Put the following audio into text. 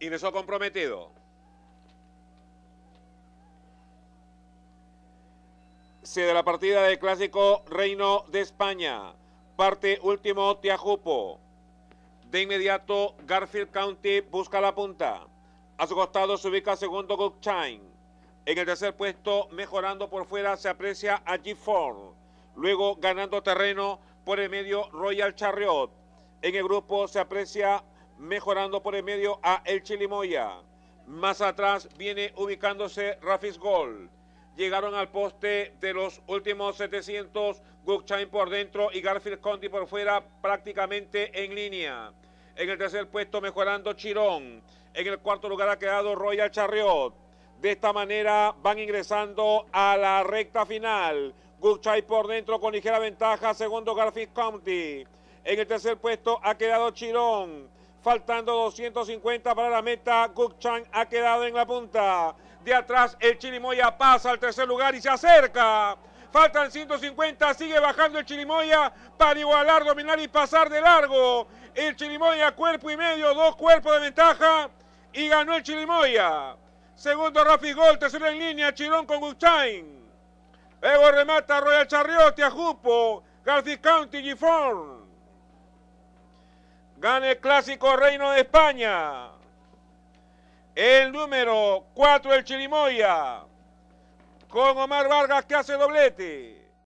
y ha comprometido. Se de la partida del clásico Reino de España. Parte último Tiajupo. De inmediato Garfield County busca la punta. A su costado se ubica segundo Gokchain. En el tercer puesto, mejorando por fuera, se aprecia a G4. Luego ganando terreno por el medio Royal Chariot. En el grupo se aprecia mejorando por el medio a El Chilimoya. Más atrás viene ubicándose Rafis Gold. Llegaron al poste de los últimos 700, Gukchain por dentro y Garfield County por fuera, prácticamente en línea. En el tercer puesto mejorando Chirón. En el cuarto lugar ha quedado Royal Charriot. De esta manera van ingresando a la recta final. Gukchai por dentro con ligera ventaja. Segundo Garfield County. En el tercer puesto ha quedado Chirón. Faltando 250 para la meta, Chang ha quedado en la punta. De atrás el Chirimoya pasa al tercer lugar y se acerca. Faltan 150, sigue bajando el Chirimoya para igualar, dominar y pasar de largo. El Chirimoya cuerpo y medio, dos cuerpos de ventaja y ganó el Chirimoya. Segundo Rafi Gol, tercero en línea, Chirón con Chang. Luego remata Royal a Jupo, Garfield County, Gifford gana el clásico Reino de España. El número cuatro, el Chirimoya, con Omar Vargas que hace doblete.